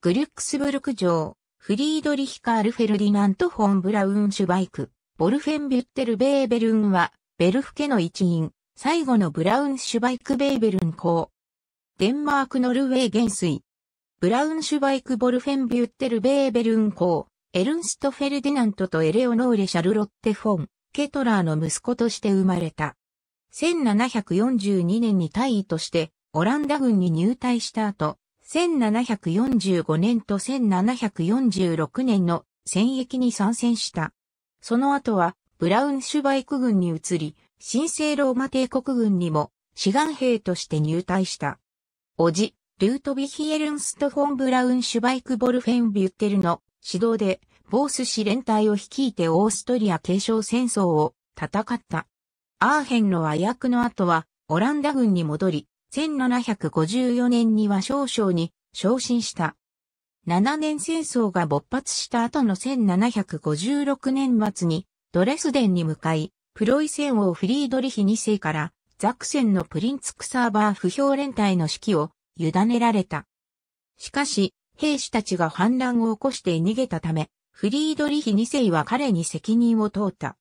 グルックスブルク城、フリードリヒカール・フェルディナント・フォン・ブラウン・シュバイク、ボルフェン・ビュッテル・ベーベルンは、ベルフ家の一員、最後のブラウン・シュバイク・ベーベルン公。デンマーク・ノルウェー元帥。ブラウン・シュバイク・ボルフェン・ビュッテル・ベーベルン公、エルンスト・フェルディナントとエレオノーレ・シャルロッテ・フォン、ケトラーの息子として生まれた。1742年に大尉として、オランダ軍に入隊した後、1745年と1746年の戦役に参戦した。その後は、ブラウンシュバイク軍に移り、神聖ローマ帝国軍にも、志願兵として入隊した。おじ、ルートビヒエルンストフォン・ブラウンシュバイク・ボルフェン・ビュッテルの指導で、ボース氏連隊を率いてオーストリア継承戦争を戦った。アーヘンの和訳の後は、オランダ軍に戻り、1754年には少将に昇進した。7年戦争が勃発した後の1756年末にドレスデンに向かい、プロイセン王フリードリヒ2世からザクセンのプリンツクサーバー不評連隊の指揮を委ねられた。しかし、兵士たちが反乱を起こして逃げたため、フリードリヒ2世は彼に責任を問うた。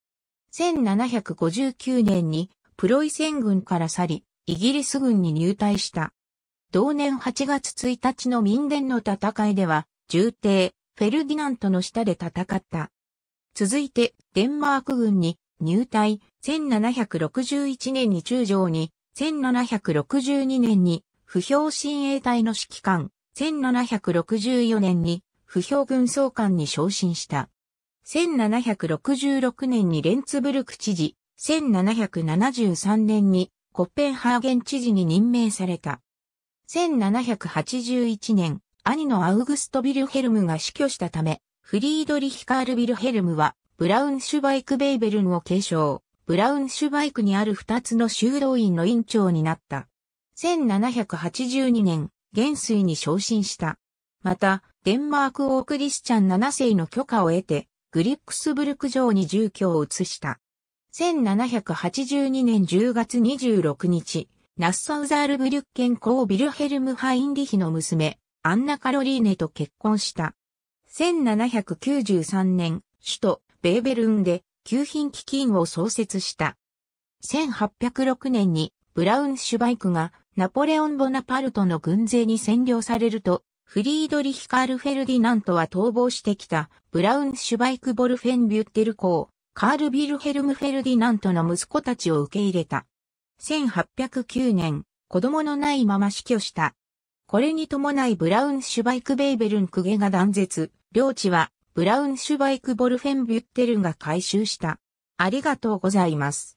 1759年にプロイセン軍から去り、イギリス軍に入隊した。同年8月1日の民伝の戦いでは、重帝、フェルディナントの下で戦った。続いて、デンマーク軍に入隊、1761年に中将に、1762年に、不評親衛隊の指揮官、1764年に、不評軍総監に昇進した。1766年にレンツブルク知事、1773年にコッペンハーゲン知事に任命された。1781年、兄のアウグスト・ビルヘルムが死去したため、フリードリヒカール・ビルヘルムは、ブラウンシュバイク・ベイベルンを継承、ブラウンシュバイクにある二つの修道院の院長になった。1782年、元帥に昇進した。また、デンマーク王クリスチャン7世の許可を得て、グリックスブルク城に住居を移した。1782年10月26日、ナッサウザールブリュッケン公ビルヘルム・ハインリヒの娘、アンナ・カロリーネと結婚した。1793年、首都ベーベルンで旧品基金を創設した。1806年にブラウンシュバイクがナポレオン・ボナパルトの軍勢に占領されると、フリードリヒ・カール・フェルディナントは逃亡してきたブラウンシュバイク・ボルフェン・ビュッテル公カール・ビルヘルム・フェルディナントの息子たちを受け入れた。1809年、子供のないまま死去した。これに伴いブラウンシュバイク・ベイベルン・クゲが断絶、領地はブラウンシュバイク・ボルフェン・ビュッテルンが回収した。ありがとうございます。